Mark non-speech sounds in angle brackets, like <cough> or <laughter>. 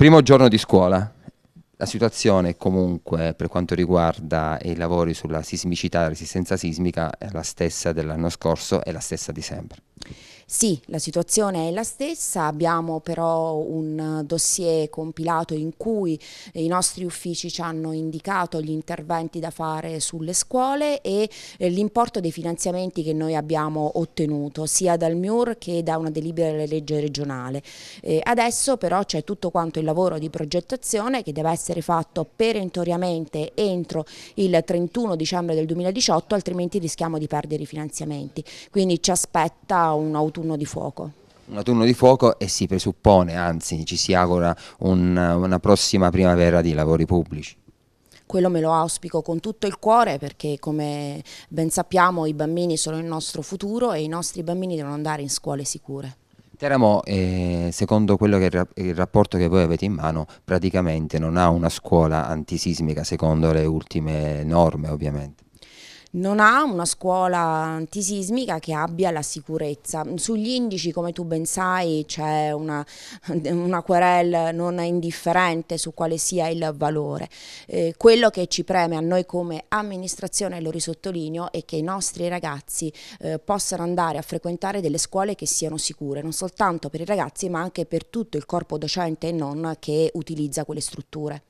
Primo giorno di scuola, la situazione comunque per quanto riguarda i lavori sulla sismicità e la resistenza sismica è la stessa dell'anno scorso, e la stessa di sempre. Sì, la situazione è la stessa, abbiamo però un dossier compilato in cui i nostri uffici ci hanno indicato gli interventi da fare sulle scuole e eh, l'importo dei finanziamenti che noi abbiamo ottenuto sia dal MIUR che da una delibera della legge regionale. adesso però c'è tutto quanto il lavoro di progettazione che deve essere fatto perentoriamente entro il 31 dicembre del 2018 altrimenti rischiamo di perdere i finanziamenti. Quindi ci aspetta un autunno turno di fuoco Un turno di fuoco e si presuppone, anzi ci si augura, un, una prossima primavera di lavori pubblici. Quello me lo auspico con tutto il cuore perché come ben sappiamo i bambini sono il nostro futuro e i nostri bambini devono andare in scuole sicure. Teramo, eh, secondo quello che è il rapporto che voi avete in mano, praticamente non ha una scuola antisismica secondo le ultime norme ovviamente non ha una scuola antisismica che abbia la sicurezza. Sugli indici, come tu ben sai, c'è una, <laughs> una querel non indifferente su quale sia il valore. Eh, quello che ci preme a noi come amministrazione, lo risottolineo, è che i nostri ragazzi eh, possano andare a frequentare delle scuole che siano sicure, non soltanto per i ragazzi ma anche per tutto il corpo docente e non che utilizza quelle strutture.